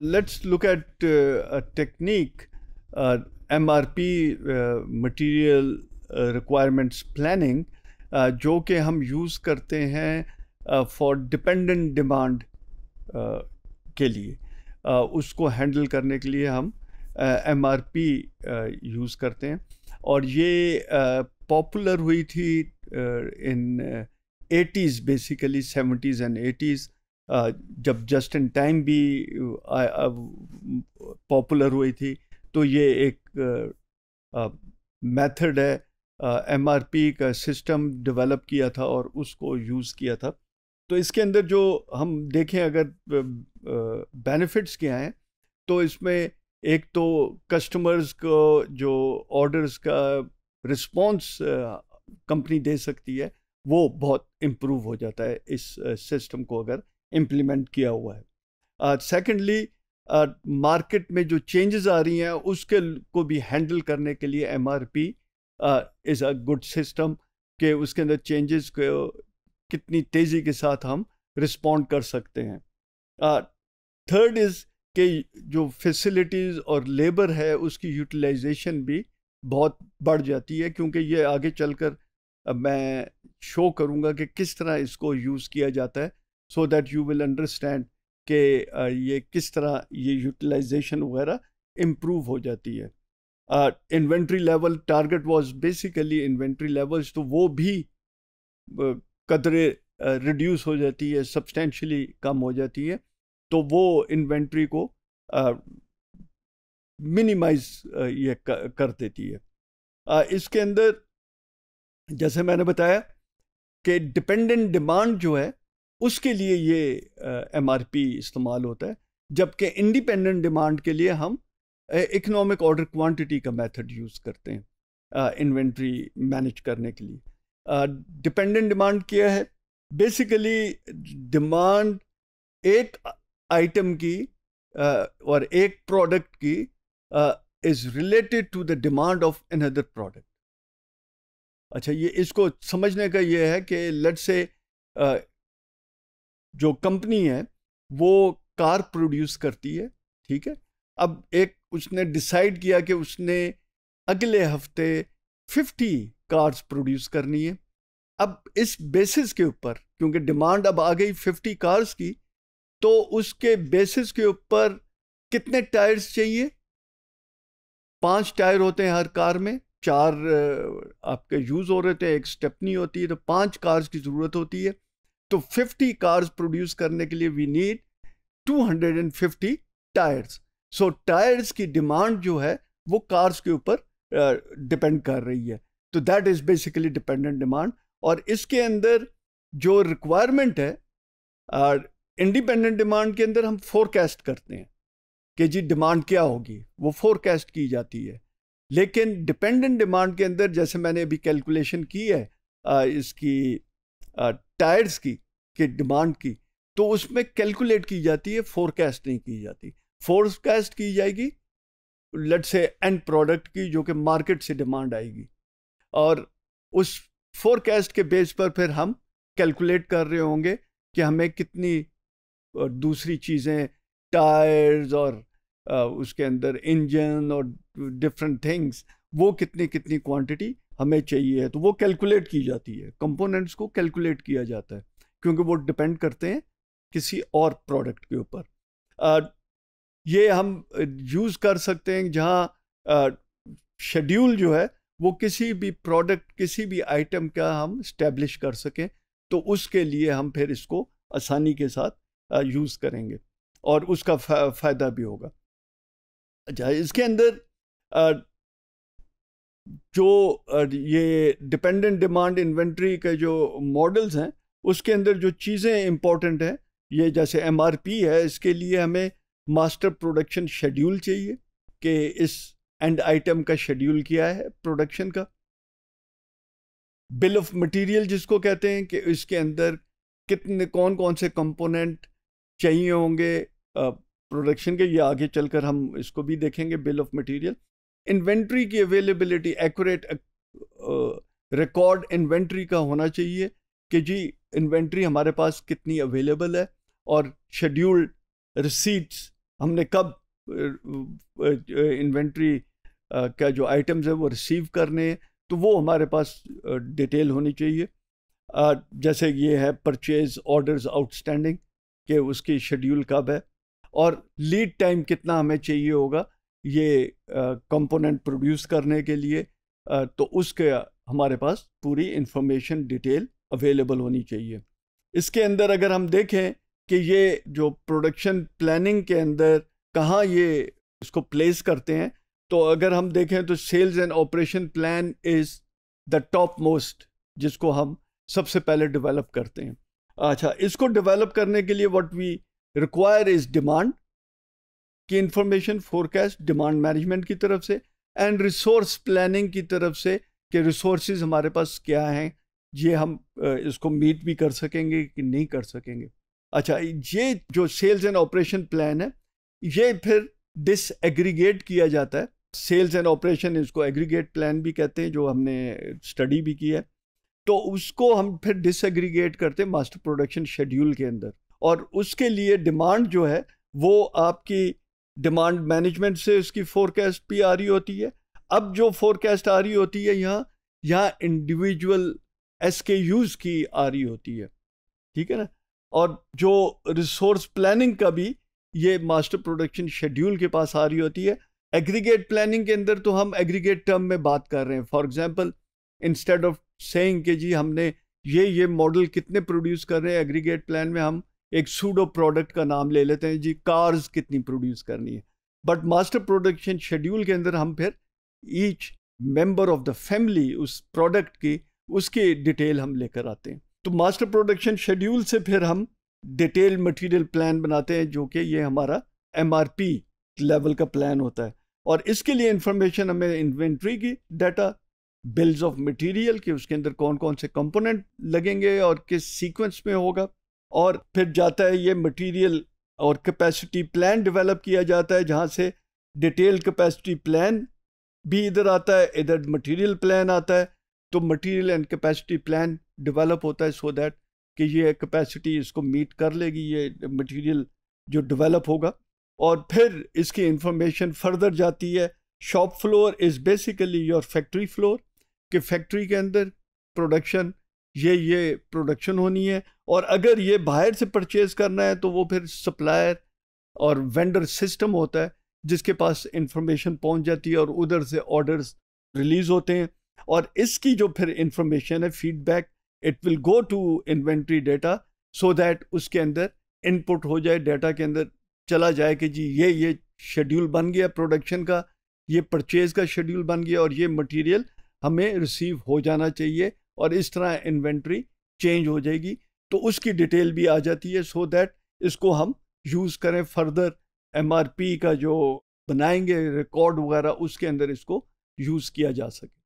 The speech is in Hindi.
let's look at uh, a technique uh, MRP requirements planning जो कि हम यूज़ करते हैं फॉर डिपेंडेंट डिमांड के लिए uh, उसको हैंडल करने के लिए हम एम आर पी यूज़ करते हैं और ये पॉपुलर uh, हुई थी in eighties basically seventies and eighties जब जस्ट इन टाइम भी पॉपुलर हुई थी तो ये एक मेथड है एम आर पी का सिस्टम डेवलप किया था और उसको यूज़ किया था तो इसके अंदर जो हम देखें अगर बेनिफिट्स क्या हैं तो इसमें एक तो कस्टमर्स को जो ऑर्डर्स का रिस्पॉन्स कंपनी दे सकती है वो बहुत इम्प्रूव हो जाता है इस सिस्टम को अगर इम्प्लीमेंट किया हुआ है सेकेंडली uh, मार्केट uh, में जो चेंजेस आ रही हैं उसके को भी हैंडल करने के लिए M R P is a good system के उसके अंदर चेंजेस को कितनी तेज़ी के साथ हम रिस्पॉन्ड कर सकते हैं थर्ड इज़ कि जो फैसिलिटीज़ और लेबर है उसकी यूटिलाइजेशन भी बहुत बढ़ जाती है क्योंकि ये आगे चलकर मैं शो करूँगा कि किस तरह इसको यूज़ किया जाता है so that you will understand कि ये किस तरह ये यूटिलाइजेशन वगैरह इम्प्रूव हो जाती है inventory level target was basically inventory levels तो वो भी कदरे रिड्यूस हो जाती है सब्सटैंशली कम हो जाती है तो वो इन्वेंट्री को मिनिमाइज ये कर, कर देती है इसके अंदर जैसे मैंने बताया कि डिपेंडेंट डिमांड जो है उसके लिए ये एम आर पी इस्तेमाल होता है जबकि इंडिपेंडेंट डिमांड के लिए हम इकोनॉमिक ऑर्डर क्वांटिटी का मेथड यूज़ करते हैं इन्वेंट्री मैनेज करने के लिए डिपेंडेंट डिमांड क्या है बेसिकली डिमांड एक आइटम की uh, और एक प्रोडक्ट की is related to the demand of another product अच्छा ये इसको समझने का ये है कि लेट से जो कंपनी है वो कार प्रोड्यूस करती है ठीक है अब एक उसने डिसाइड किया कि उसने अगले हफ्ते 50 कार्स प्रोड्यूस करनी है अब इस बेसिस के ऊपर क्योंकि डिमांड अब आ गई 50 कार्स की तो उसके बेसिस के ऊपर कितने टायर्स चाहिए पांच टायर होते हैं हर कार में चार आपके यूज़ हो रहे थे एक स्टेपनी होती है तो पांच कार्स की ज़रूरत होती है तो 50 कार्स प्रोड्यूस करने के लिए we need 250 tyres so tyres की डिमांड जो है वो कार्स के ऊपर डिपेंड कर रही है तो that is basically dependent demand और इसके अंदर जो रिक्वायरमेंट है इंडिपेंडेंट डिमांड के अंदर हम फोरकास्ट करते हैं कि जी डिमांड क्या होगी वो फोरकास्ट की जाती है लेकिन डिपेंडेंट डिमांड के अंदर जैसे मैंने अभी कैलकुलेशन की है इसकी टायर्स की के डिमांड की तो उसमें कैलकुलेट की जाती है फोरकास्ट नहीं की जाती फोरकास्ट की जाएगी लेट से एंड प्रोडक्ट की जो कि मार्केट से डिमांड आएगी और उस फोरकास्ट के बेस पर फिर हम कैलकुलेट कर रहे होंगे कि हमें कितनी दूसरी चीज़ें टायर्स और उसके अंदर इंजन और डिफरेंट थिंग्स वो कितनी कितनी क्वांटिटी हमें चाहिए है तो वो कैलकुलेट की जाती है कंपोनेंट्स को कैलकुलेट किया जाता है क्योंकि वो डिपेंड करते हैं किसी और प्रोडक्ट के ऊपर ये हम यूज़ कर सकते हैं जहाँ शेड्यूल जो है वो किसी भी प्रोडक्ट किसी भी आइटम का हम स्टेब्लिश कर सकें तो उसके लिए हम फिर इसको आसानी के साथ यूज़ करेंगे और उसका फ़ायदा भी होगा अच्छा इसके अंदर जो ये डिपेंडेंट डिमांड इन्वेंट्री के जो मॉडल्स हैं उसके अंदर जो चीज़ें इम्पॉर्टेंट हैं ये जैसे एम है इसके लिए हमें मास्टर प्रोडक्शन शेड्यूल चाहिए कि इस एंड आइटम का शेड्यूल किया है प्रोडक्शन का बिल ऑफ मटेरियल जिसको कहते हैं कि इसके अंदर कितने कौन कौन से कंपोनेंट चाहिए होंगे प्रोडक्शन के ये आगे चलकर हम इसको भी देखेंगे बिल ऑफ मटेरियल इन्वेंट्री की अवेलेबिलिटी एक्यूरेट रिकॉर्ड इन्वेंट्री का होना चाहिए कि जी इन्वेंट्री हमारे पास कितनी अवेलेबल है और शेड्यूल्ड रिसीट्स हमने कब इन्वेंट्री का जो आइटम्स है वो रिसीव करने हैं तो वो हमारे पास डिटेल होनी चाहिए जैसे ये है परचेज ऑर्डर्स आउटस्टैंडिंग कि उसकी शेड्यूल कब है और लीड टाइम कितना हमें चाहिए होगा ये कंपोनेंट प्रोड्यूस करने के लिए तो उसके हमारे पास पूरी इंफॉर्मेशन डिटेल अवेलेबल होनी चाहिए इसके अंदर अगर हम देखें कि ये जो प्रोडक्शन प्लानिंग के अंदर कहाँ ये इसको प्लेस करते हैं तो अगर हम देखें तो sales and operation plan is the top most जिसको हम सबसे पहले डेवलप करते हैं अच्छा इसको डेवलप करने के लिए what we require is demand कि इंफॉर्मेशन फोरकास्ट डिमांड मैनेजमेंट की तरफ से एंड रिसोर्स प्लानिंग की तरफ से कि रिसोर्स हमारे पास क्या हैं ये हम इसको मीट भी कर सकेंगे कि नहीं कर सकेंगे अच्छा ये जो सेल्स एंड ऑपरेशन प्लान है ये फिर डिसएग्रीगेट किया जाता है सेल्स एंड ऑपरेशन इसको एग्रीगेट प्लान भी कहते हैं जो हमने स्टडी भी किया है तो उसको हम फिर डिसएग्रीगेट करते हैं मास्टर प्रोडक्शन शेड्यूल के अंदर और उसके लिए डिमांड जो है वो आपकी डिमांड मैनेजमेंट से इसकी फोरकास्ट भी आ रही होती है अब जो फोरकास्ट आ रही होती है यहाँ यहाँ इंडिविजुअल एस के यूज़ की आ रही होती है ठीक है ना और जो रिसोर्स प्लानिंग का भी ये मास्टर प्रोडक्शन शेड्यूल के पास आ रही होती है एग्रीगेट प्लानिंग के अंदर तो हम एग्रीगेट टर्म में बात कर रहे हैं for example instead of saying के जी हमने ये ये मॉडल कितने प्रोड्यूस कर रहे हैं एग्रीगेट प्लान में हम एक सूडो प्रोडक्ट का नाम ले लेते हैं जी कार्स कितनी प्रोड्यूस करनी है बट मास्टर प्रोडक्शन शेड्यूल के अंदर हम फिर each member of the family उस प्रोडक्ट की उसकी डिटेल हम लेकर आते हैं तो मास्टर प्रोडक्शन शेड्यूल से फिर हम डिटेल मटेरियल प्लान बनाते हैं जो कि ये हमारा एम लेवल का प्लान होता है और इसके लिए इंफॉर्मेशन हमें इन्वेंट्री की डाटा बिल्स ऑफ मटेरियल के उसके अंदर कौन कौन से कंपोनेंट लगेंगे और किस सीक्वेंस में होगा और फिर जाता है ये मटेरियल और कैपेसिटी प्लान डेवलप किया जाता है जहाँ से डिटेल कैपेसिटी प्लान भी इधर आता है इधर मटेरियल प्लान आता है तो material and capacity plan develop होता है सो so दैट कि ये कैपेसिटी इसको मीट कर लेगी ये मटेरियल जो डेवलप होगा और फिर इसकी इंफॉर्मेशन फर्दर जाती है shop floor is basically your factory floor कि फैक्ट्री के अंदर प्रोडक्शन ये ये प्रोडक्शन होनी है और अगर ये बाहर से परचेज करना है तो वो फिर सप्लायर और वेंडर सिस्टम होता है जिसके पास इंफॉर्मेशन पहुंच जाती है और उधर से ऑर्डर्स रिलीज़ होते हैं और इसकी जो फिर इंफॉर्मेशन है feedback it will go to inventory data so that उसके अंदर इनपुट हो जाए डेटा के अंदर चला जाए कि जी ये ये शेड्यूल बन गया प्रोडक्शन का ये परचेज़ का शेड्यूल बन गया और ये मटेरियल हमें रिसीव हो जाना चाहिए और इस तरह इन्वेंट्री चेंज हो जाएगी तो उसकी डिटेल भी आ जाती है सो दैट इसको हम यूज़ करें फर्दर एम का जो बनाएंगे रिकॉर्ड वगैरह उसके अंदर इसको यूज़ किया जा सके